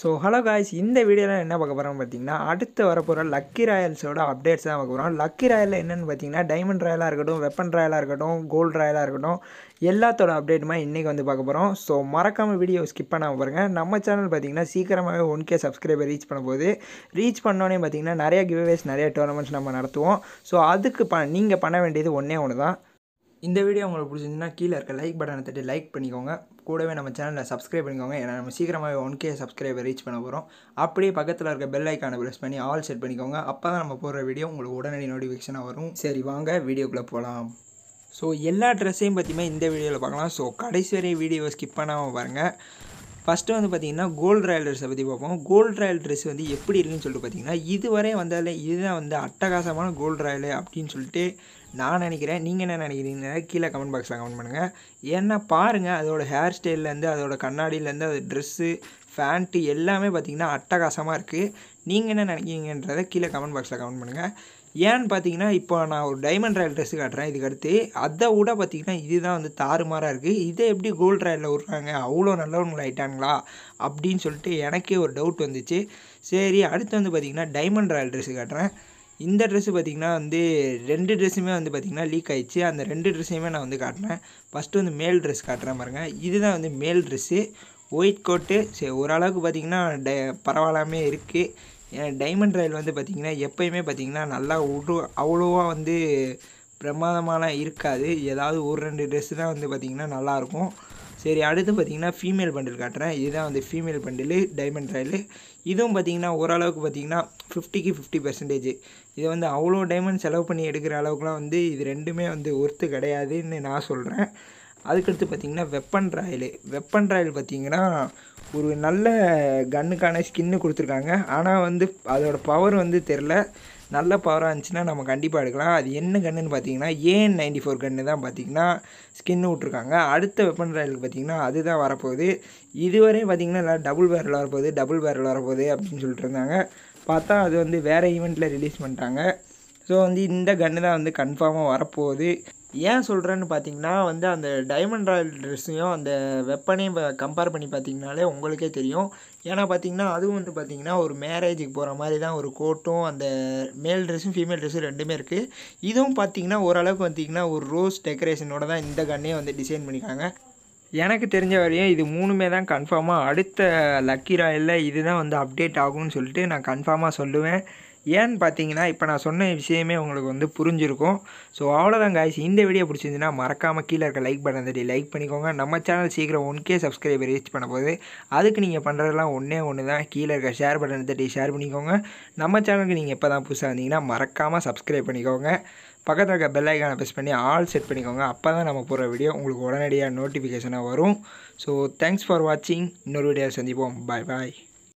so hello guys இந்த வீடியோவில் என்ன பார்க்க போகிறோம் பார்த்தீங்கன்னா அடுத்து வரப்போகிற லக்கி ராயல்ஸோட அப்டேட்ஸ் தான் பார்க்க போகிறோம் லக்கி ராயலில் என்னென்னு பார்த்தீங்கன்னா டைமண்ட் ராயலாக இருக்கட்டும் வெப்பன் ராயலாக இருக்கட்டும் கோல்டு ராயலாக இருக்கட்டும் எல்லாத்தோட அப்டேட்டுமே இன்றைக்கி வந்து பார்க்க போகிறோம் ஸோ மறக்காமல் வீடியோ ஸ்கிப் பண்ணாமல் பாருங்கள் நம்ம சேனல் பார்த்தீங்கன்னா சீக்கிரமாகவே ஒன் கே சப்ஸ்கிரைபர் ரீச் பண்ணும்போது ரீச் பண்ணோன்னே பார்த்தீங்கன்னா நிறைய கிவ்வேஸ் நிறைய டோர்னமெண்ட்ஸ் நம்ம நடத்துவோம் ஸோ அதுக்கு ப நீங்கள் பண்ண வேண்டியது ஒன்றே ஒன்று தான் இந்த வீடியோ உங்களுக்கு பிடிச்சிருந்துன்னா கீழே இருக்க லைக் பட்டனை தட்டி லைக் பண்ணிக்கோங்க கூடவே நம்ம சேனலை சப்ஸ்கிரைப் பண்ணிக்கோங்க ஏன்னா நம்ம சீக்கிரமாகவே ஒன் கே சப்ஸ்கிரைபர் ரீச் பண்ண போகிறோம் அப்படியே பக்கத்தில் இருக்க பெல் ஐக்கானை ப்ரெஸ் பண்ணி ஆல் செட் பண்ணிக்கோங்க அப்போ தான் நம்ம போடுற வீடியோ உங்களுக்கு உடனடி நோட்டிஃபிகேஷனாக வரும் சரி வாங்க வீடியோக்குள்ளே போகலாம் ஸோ எல்லா ட்ரெஸ்ஸையும் பற்றியுமே இந்த வீடியோவில் பார்க்கலாம் ஸோ கடைசி வரையும் வீடியோவை ஸ்கிப் பண்ணாமல் பாருங்கள் ஃபஸ்ட்டு வந்து பார்த்திங்கன்னா கோல்டு ராயல் ட்ரெஸ்ஸை பற்றி பார்ப்போம் கோல்டு ராயல் ட்ரெஸ் வந்து எப்படி இருக்குன்னு சொல்லிட்டு பார்த்திங்கன்னா இதுவரை வந்தாலே இதுதான் வந்து அட்டகாசமான கோல்டு ராயல் அப்படின்னு சொல்லிட்டு நான் நினைக்கிறேன் நீங்கள் என்ன நினைக்கிறீங்க கீழே கமெண்ட் பாக்ஸில் கமெண்ட் பண்ணுங்கள் ஏன்னா பாருங்கள் அதோட ஹேர் ஸ்டைல்லேருந்து அதோட கண்ணாடியிலேருந்து அது ட்ரெஸ்ஸு ஃபேண்ட்டு எல்லாமே பார்த்திங்கன்னா அட்டகாசமாக இருக்குது நீங்கள் என்ன நினைக்கிறீங்கன்றதை கீழே கமெண்ட் பாக்ஸில் கமெண்ட் பண்ணுங்கள் ஏன்னு பார்த்தீங்கன்னா இப்போ நான் ஒரு டைமண்ட் ராயல் ட்ரெஸ்ஸு காட்டுறேன் இதுக்கு அடுத்து அதை விட பார்த்திங்கன்னா இதுதான் வந்து தாறுமாறாக இருக்குது இதை எப்படி கோல்ட் ராயலில் விட்றாங்க அவ்வளோ நல்லவங்களை ஆயிட்டாங்களா அப்படின்னு சொல்லிட்டு எனக்கே ஒரு டவுட் வந்துச்சு சரி அடுத்து வந்து பார்த்திங்கன்னா டைமண்ட் ராயல் ட்ரெஸ்ஸு காட்டுறேன் இந்த ட்ரெஸ்ஸு பார்த்திங்கன்னா வந்து ரெண்டு ட்ரெஸ்ஸுமே வந்து பார்த்திங்கன்னா லீக் ஆயிடுச்சு அந்த ரெண்டு ட்ரெஸ்ஸையுமே நான் வந்து காட்டினேன் ஃபஸ்ட்டு வந்து மேல் ட்ரெஸ் காட்டுறேன் பாருங்கள் இதுதான் வந்து மேல் ட்ரெஸ்ஸு ஒயிட் கோட்டு சரி ஓரளவுக்கு பார்த்திங்கன்னா ட பரவாயில்லாமே இருக்குது டைமண்ட் ராயல் வந்து பார்த்திங்கன்னா எப்போயுமே பார்த்திங்கன்னா நல்லா உரு அவ்வளோவா வந்து பிரமாதமாலாம் இருக்காது ஏதாவது ஒரு ரெண்டு ட்ரெஸ்ஸு தான் வந்து பார்த்திங்கன்னா நல்லாயிருக்கும் சரி அடுத்து பார்த்திங்கன்னா ஃபீமேல் பண்டில் காட்டுறேன் இதுதான் வந்து ஃபீமேல் பண்டில் டைமண்ட் ராயல் இதுவும் பார்த்திங்கன்னா ஓரளவுக்கு பார்த்திங்கன்னா ஃபிஃப்டிக்கு ஃபிஃப்டி பர்சன்டேஜ் இதை வந்து அவ்வளோ டைமண்ட் செலவு பண்ணி எடுக்கிற அளவுக்குலாம் வந்து இது ரெண்டுமே வந்து ஒர்த்து கிடையாதுன்னு நான் சொல்கிறேன் அதுக்கடுத்து பார்த்தீங்கன்னா வெப்பன் ராயலு வெப்பன் ராயல் பார்த்திங்கன்னா ஒரு நல்ல கன்னுக்கான ஸ்கின்னு கொடுத்துருக்காங்க ஆனால் வந்து அதோடய பவர் வந்து தெரில நல்ல பவராக இருந்துச்சுன்னா நம்ம கண்டிப்பாக எடுக்கலாம் அது என்ன கன்னு பார்த்தீங்கன்னா ஏன் நைன்டி ஃபோர் கன்று தான் பார்த்தீங்கன்னா ஸ்கின்னு விட்ருக்காங்க அடுத்த வெப்பன் ராயலுக்கு பார்த்தீங்கன்னா அதுதான் வரப்போகுது இதுவரை பார்த்திங்கன்னா நல்லா டபுள் பேரல் வரப்போகுது டபுள் பேரல் வரப்போகுது அப்படின்னு சொல்லிட்டு இருந்தாங்க பார்த்தா அது வந்து வேறு ஈவெண்ட்டில் ரிலீஸ் பண்ணிட்டாங்க ஸோ வந்து இந்த கன்று தான் வந்து கன்ஃபார்மாக வரப்போகுது ஏன் சொல்கிறேன்னு பார்த்தீங்கன்னா வந்து அந்த டைமண்ட் ராயல் ட்ரெஸ்ஸையும் அந்த வெப்பனையும் கம்பேர் பண்ணி பார்த்தீங்கனாலே உங்களுக்கே தெரியும் ஏன்னா பார்த்தீங்கன்னா அதுவும் வந்து பார்த்தீங்கன்னா ஒரு மேரேஜுக்கு போகிற மாதிரி தான் ஒரு கோட்டும் அந்த மேல் ட்ரெஸ்ஸும் ஃபீமேல் ட்ரெஸ்ஸும் ரெண்டுமே இருக்குது இதுவும் பார்த்தீங்கன்னா ஓரளவுக்கு பார்த்திங்கன்னா ஒரு ரோஸ் டெக்கரேஷனோட தான் இந்த கண்ணையும் வந்து டிசைன் பண்ணியிருக்காங்க எனக்கு தெரிஞ்ச வரையும் இது மூணுமே தான் கன்ஃபார்மாக அடுத்த லக்கி ராயலில் இதுதான் வந்து அப்டேட் ஆகும்னு சொல்லிட்டு நான் கன்ஃபார்மாக சொல்லுவேன் ஏன்னு பார்த்தீங்கன்னா இப்போ நான் சொன்ன விஷயமே உங்களுக்கு வந்து புரிஞ்சிருக்கும் ஸோ அவ்வளோதான் காய்ஸ் இந்த வீடியோ பிடிச்சிருந்துன்னா மறக்காமல் கீழே இருக்க லைக் பண்ண தட்டி லைக் பண்ணிக்கோங்க நம்ம சேனல் சீக்கிரம் ஒன்கே சப்ஸ்கிரைபர் ரீச் பண்ண போது அதுக்கு நீங்கள் பண்ணுறதெல்லாம் ஒன்றே ஒன்று தான் கீழே இருக்க ஷேர் பண்ண தட்டி ஷேர் பண்ணிக்கோங்க நம்ம சேனலுக்கு நீங்கள் எப்போ தான் புதுசாக இருந்தீங்கன்னா மறக்காமல் சப்ஸ்கிரைப் பண்ணிக்கோங்க பக்கத்தில் இருக்க பெல்லைக்கான ப்ரெஸ் பண்ணி ஆல் செட் பண்ணிக்கோங்க அப்போ தான் நம்ம போகிற வீடியோ உங்களுக்கு உடனடியாக நோட்டிஃபிகேஷனாக வரும் ஸோ தேங்க்ஸ் ஃபார் வாட்சிங் இன்னொரு வீடியோ சந்திப்போம் பாய் பாய்